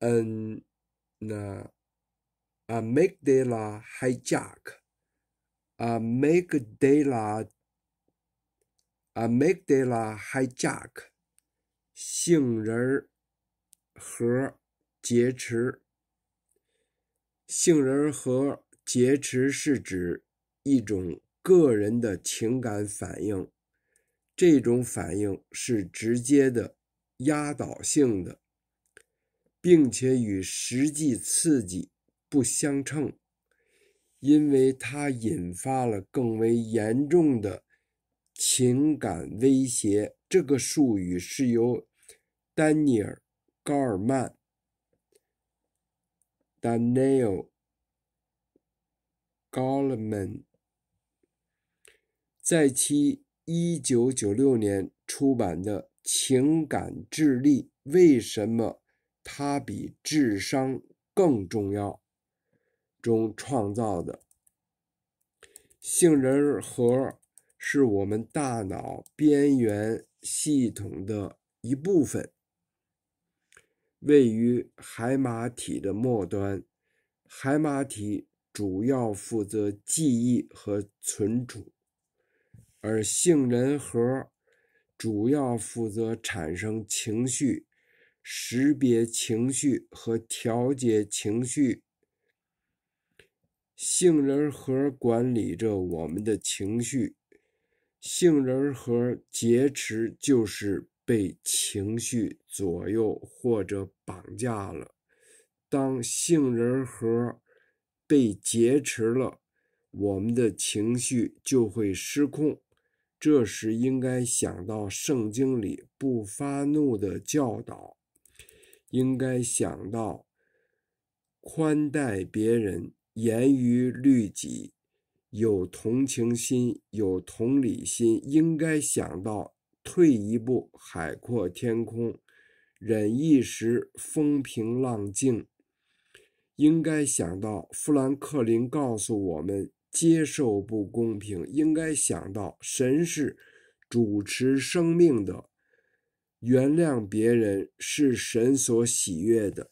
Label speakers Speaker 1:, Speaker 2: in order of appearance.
Speaker 1: 嗯，那 a m a k e della hijack a m a k e della 啊，make della hijack，杏仁核劫持。杏仁核劫持是指一种个人的情感反应，这种反应是直接的、压倒性的。并且与实际刺激不相称，因为它引发了更为严重的情感威胁。这个术语是由丹尼尔·高尔曼 （Daniel Goleman） 在其1996年出版的《情感智力》为什么？它比智商更重要。中创造的杏仁核是我们大脑边缘系统的一部分，位于海马体的末端。海马体主要负责记忆和存储，而杏仁核主要负责产生情绪。识别情绪和调节情绪，杏仁核管理着我们的情绪。杏仁核劫持就是被情绪左右或者绑架了。当杏仁核被劫持了，我们的情绪就会失控。这时应该想到圣经里不发怒的教导。应该想到宽待别人，严于律己；有同情心，有同理心。应该想到退一步，海阔天空；忍一时，风平浪静。应该想到富兰克林告诉我们：接受不公平。应该想到神是主持生命的。原谅别人是神所喜悦的。